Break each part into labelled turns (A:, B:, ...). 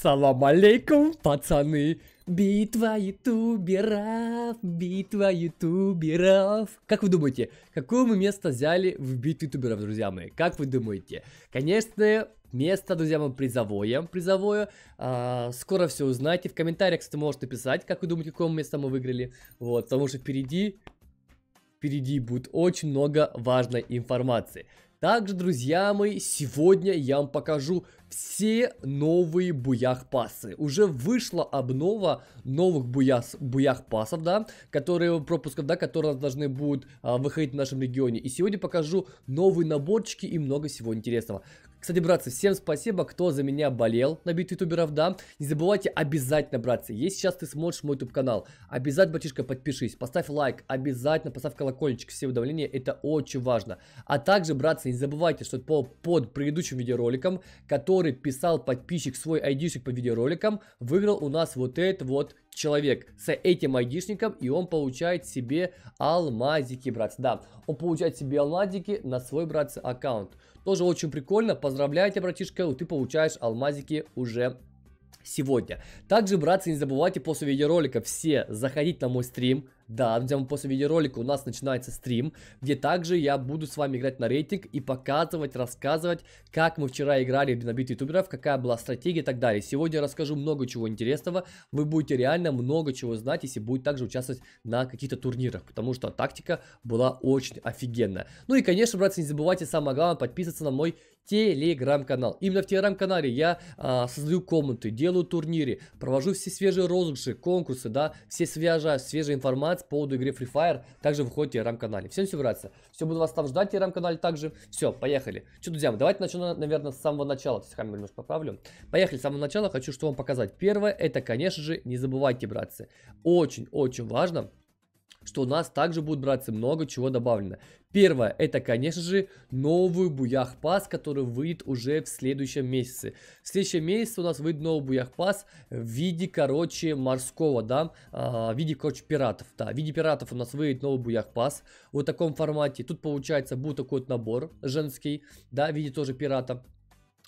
A: Салам алейкум, пацаны! Битва ютуберов, битва ютуберов. Как вы думаете, какое мы место взяли в битве ютуберов, друзья мои? Как вы думаете? Конечно, место, друзья мои, призовое, призовое. А, скоро все узнаете. В комментариях, кстати, можете писать, как вы думаете, какое место мы выиграли. Вот, потому что впереди, впереди будет очень много важной информации. Также, друзья мои, сегодня я вам покажу все новые буях пасы. Уже вышла обнова новых буяс, буях пасов, да, которые, пропусков, да, которые должны будут а, выходить в нашем регионе. И сегодня покажу новые наборчики и много всего интересного. Кстати, братцы, всем спасибо, кто за меня болел на битве ютуберов, да. Не забывайте обязательно, братцы, если сейчас ты смотришь мой YouTube канал, обязательно, братишка, подпишись, поставь лайк, обязательно поставь колокольчик, все уведомления, это очень важно. А также, братцы, не забывайте, что по, под предыдущим видеороликом, который писал подписчик свой айдишек по видеороликам, выиграл у нас вот этот вот человек с этим айдишником, и он получает себе алмазики, братцы. Да, он получает себе алмазики на свой, братцы, аккаунт. Тоже очень прикольно. Поздравляю тебя, братишка, ты получаешь алмазики уже сегодня. Также, братцы, не забывайте после видеоролика все заходить на мой стрим, да, друзья, после видеоролика у нас начинается стрим, где также я буду с вами играть на рейтинг и показывать, рассказывать, как мы вчера играли на битве ютуберов, какая была стратегия и так далее. Сегодня я расскажу много чего интересного, вы будете реально много чего знать, если будет также участвовать на каких-то турнирах, потому что тактика была очень офигенная. Ну и, конечно, братцы, не забывайте, самое главное, подписываться на мой телеграм-канал. Именно в телеграм-канале я а, создаю комнаты, делаю турниры, провожу все свежие розыгрыши, конкурсы, да, все свежая, свежая информация, рассказать по поводу игры Free Fire, также выходит в телеграм-канале. Всем все нравится. Все, буду вас там ждать в телеграм-канале также. Все, поехали. Что, друзья, давайте начнем, наверное, с самого начала. То камеру немножко поправлю. Поехали с самого начала, хочу что вам показать. Первое, это, конечно же, не забывайте, братцы. Очень-очень важно что у нас также будет, браться много чего добавлено. Первое, это, конечно же, новый Буях Пас, который выйдет уже в следующем месяце. В следующем месяце у нас выйдет новый Буях Пас в виде, короче, морского, да, а, в виде, короче, пиратов, да. В виде пиратов у нас выйдет новый Буях Пас в таком формате. Тут, получается, будет такой вот набор женский, да, в виде тоже пирата.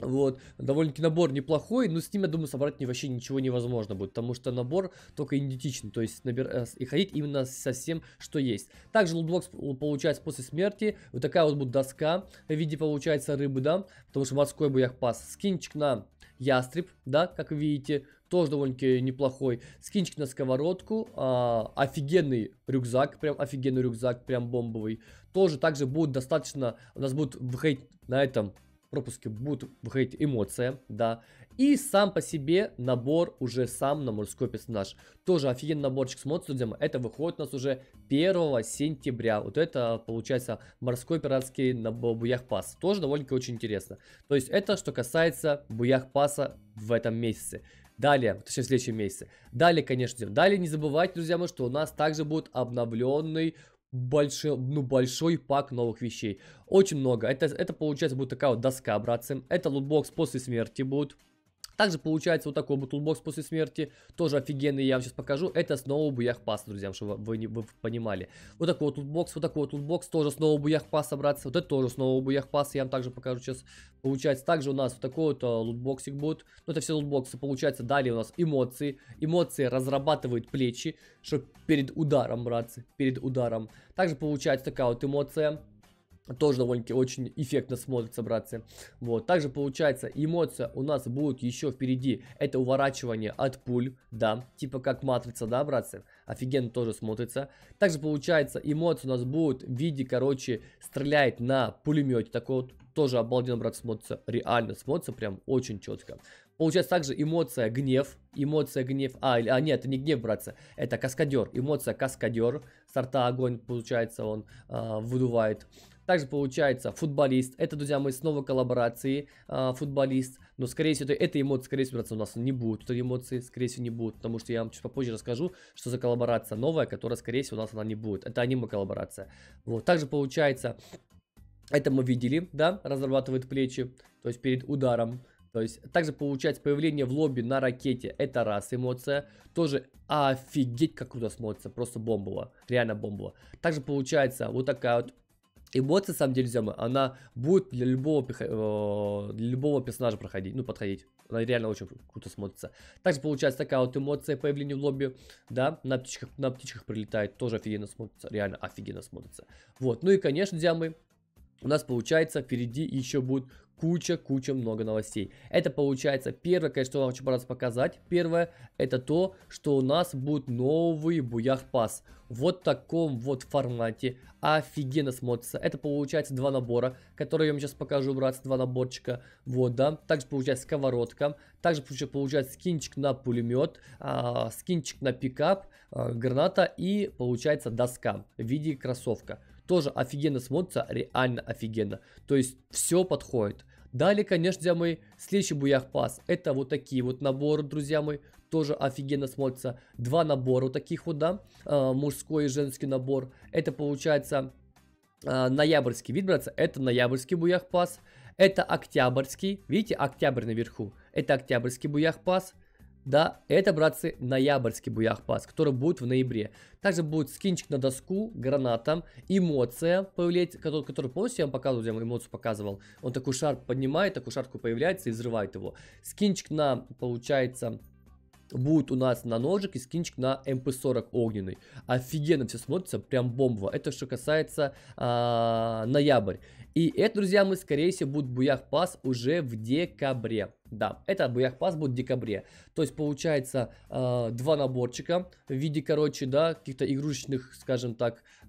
A: Вот, довольно-таки набор неплохой, но с ним, я думаю, собрать вообще ничего невозможно будет, потому что набор только идентичен, то есть набир... Э, и ходить именно со всем, что есть. Также лутбокс получается после смерти, вот такая вот будет доска в виде, получается, рыбы, да, потому что морской бы я пас. Скинчик на ястреб, да, как видите, тоже довольно-таки неплохой. Скинчик на сковородку, а, офигенный рюкзак, прям офигенный рюкзак, прям бомбовый. Тоже также будет достаточно, у нас будет выходить на этом пропуске будет выходить эмоция, да. И сам по себе набор уже сам на морской персонаж. Тоже офигенный наборчик с мод, друзья. Это выходит у нас уже 1 сентября. Вот это получается морской пиратский на буях пас. Тоже довольно-таки очень интересно. То есть это что касается буях паса в этом месяце. Далее, точнее в следующем месяце. Далее, конечно, далее не забывайте, друзья мои, что у нас также будет обновленный большой, ну, большой пак новых вещей. Очень много. Это, это получается будет такая вот доска, братцы. Это лутбокс после смерти будет. Также получается вот такой бутлбокс после смерти. Тоже офигенный, я вам сейчас покажу. Это снова буях пас, друзья, чтобы вы, не, вы понимали. Вот такой вот лутбокс, вот такой вот лутбокс. Тоже снова буях пас собраться. Вот это тоже снова буях пас. Я вам также покажу сейчас. Получается, также у нас вот такой вот э, лутбоксик будет. Ну, это все лутбоксы. Получается, далее у нас эмоции. Эмоции разрабатывают плечи, чтобы перед ударом, браться перед ударом. Также получается такая вот эмоция тоже довольно-таки очень эффектно смотрится, братцы. Вот, также получается, эмоция у нас будет еще впереди. Это уворачивание от пуль, да, типа как матрица, да, братцы. Офигенно тоже смотрится. Также получается, эмоция у нас будет в виде, короче, стреляет на пулемете. Такой вот тоже обалденно, брат, смотрится. Реально смотрится прям очень четко. Получается также эмоция гнев, эмоция гнев, а, или а нет, это не гнев, братцы, это каскадер, эмоция каскадер, сорта огонь, получается, он э, выдувает. Также получается футболист. Это, друзья мои, снова коллаборации э, футболист. Но, скорее всего, это эмоции, скорее всего, у нас не будет. это эмоции, скорее всего, не будет. Потому что я вам чуть попозже расскажу, что за коллаборация новая, которая, скорее всего, у нас она не будет. Это аниме-коллаборация. Вот. Также получается... Это мы видели, да, разрабатывает плечи, то есть перед ударом. То есть также получается появление в лобби на ракете. Это раз эмоция. Тоже офигеть, как круто смотрится. Просто бомбово. Реально бомбово. Также получается вот такая вот эмоция, на самом деле, Зема, она будет для любого, э, для любого персонажа проходить, ну, подходить. Она реально очень круто смотрится. Также получается такая вот эмоция появления в лобби, да, на птичках, на птичках прилетает, тоже офигенно смотрится, реально офигенно смотрится. Вот, ну и, конечно, друзья у нас получается впереди еще будет куча-куча много новостей. Это получается, первое, конечно, что я вам хочу раз показать, первое, это то, что у нас будет новый Буях Пас. Вот в таком вот формате. Офигенно смотрится. Это получается два набора, которые я вам сейчас покажу, братцы, два наборчика. Вот, да. Также получается сковородка. Также получается скинчик на пулемет, а, скинчик на пикап, а, граната и получается доска в виде кроссовка. Тоже офигенно смотрится, реально офигенно. То есть все подходит. Далее, конечно, друзья мои, следующий буях пас. Это вот такие вот наборы, друзья мои. Тоже офигенно смотрится. Два набора вот таких вот, да. Э, мужской и женский набор. Это получается э, ноябрьский. Вид, братцы, это ноябрьский буях пас. Это октябрьский. Видите, октябрь наверху. Это октябрьский буях пас. Да, это, братцы, ноябрьский буях пас, который будет в ноябре. Также будет скинчик на доску, граната, эмоция появляется, который, который помните, я вам показывал, я вам эмоцию показывал. Он такой шар поднимает, такую шарку появляется и взрывает его. Скинчик на, получается, будет у нас на ножик и скинчик на МП-40 эм огненный. Офигенно все смотрится, прям бомба. Это что касается а, ноябрь. И это, друзья, мы, скорее всего, будет Буях Пас уже в декабре. Да, это Буях Пас будет в декабре. То есть, получается, э, два наборчика в виде, короче, да, каких-то игрушечных, скажем так, э,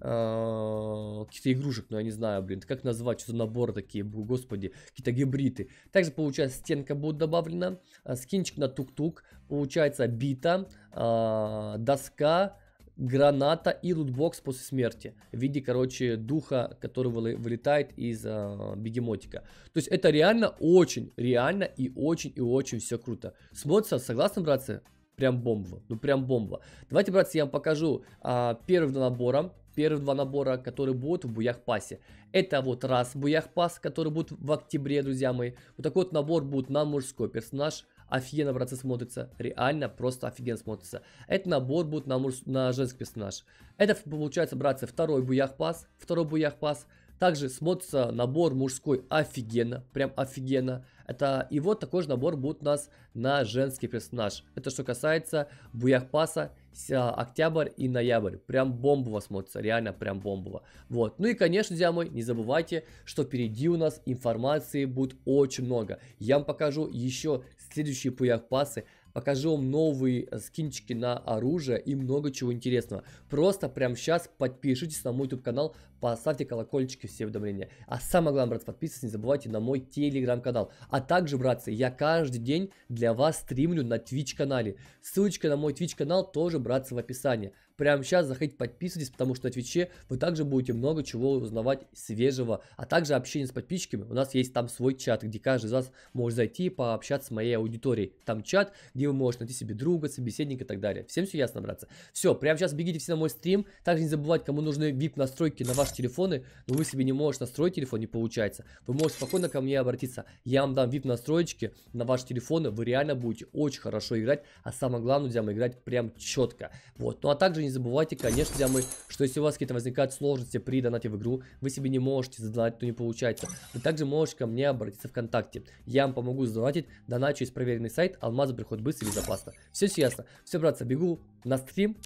A: каких-то игрушек, ну, я не знаю, блин, как назвать, что за наборы такие, господи, какие-то гибриды. Также, получается, стенка будет добавлена, э, скинчик на тук-тук, получается, бита, э, доска, граната и лутбокс после смерти в виде, короче, духа, который вылетает из э, бегемотика. То есть это реально очень, реально и очень и очень все круто. Смотрится, согласны, братцы? Прям бомба, ну прям бомба. Давайте, братцы, я вам покажу э, два набора, первые два набора, которые будут в Буях Пасе. Это вот раз Буях Пас, который будет в октябре, друзья мои. Вот такой вот набор будет на мужской персонаж офигенно в братцы смотрится, реально просто офигенно смотрится. этот набор будет на, муж... на женский персонаж. Это получается, братцы, второй буях пас, второй буях пас. Также смотрится набор мужской офигенно, прям офигенно. Это и вот такой же набор будет у нас на женский персонаж. Это что касается буях паса а, октябрь и ноябрь. Прям бомбово смотрится, реально прям бомбово. Вот. Ну и, конечно, друзья мои, не забывайте, что впереди у нас информации будет очень много. Я вам покажу еще следующие пуяк-пасы, покажу вам новые э, скинчики на оружие и много чего интересного. Просто прямо сейчас подпишитесь на мой YouTube канал, поставьте колокольчики, все уведомления. А самое главное, брат, подписывайтесь, не забывайте на мой телеграм-канал. А также, братцы, я каждый день для вас стримлю на Twitch канале. Ссылочка на мой Twitch канал тоже, братцы, в описании. Прямо сейчас заходите, подписывайтесь, потому что на Твиче вы также будете много чего узнавать свежего. А также общение с подписчиками. У нас есть там свой чат, где каждый из вас может зайти и пообщаться с моей аудиторией. Там чат, где вы можете найти себе друга, собеседника и так далее. Всем все ясно, братцы? Все, прямо сейчас бегите все на мой стрим. Также не забывайте, кому нужны VIP настройки на ваши телефоны, но вы себе не можете настроить телефон, не получается. Вы можете спокойно ко мне обратиться. Я вам дам VIP настроечки на ваши телефоны, вы реально будете очень хорошо играть, а самое главное, друзья, мы играть прям четко. Вот. Ну а также не забывайте, конечно, друзья мои, что если у вас какие-то возникают сложности при донате в игру, вы себе не можете задонатить, то не получается. Вы также можете ко мне обратиться ВКонтакте. Я вам помогу задонатить, доначу через проверенный сайт, алмазы приходят быстро и безопасно. Все ясно. Все, братцы, бегу на стрим.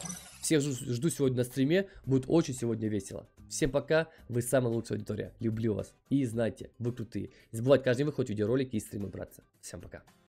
A: Всех жду, жду сегодня на стриме, будет очень сегодня весело. Всем пока, вы самая лучшая аудитория, люблю вас. И знайте, вы крутые. Не забывайте каждый выход видеоролики и стримы, братцы. Всем пока.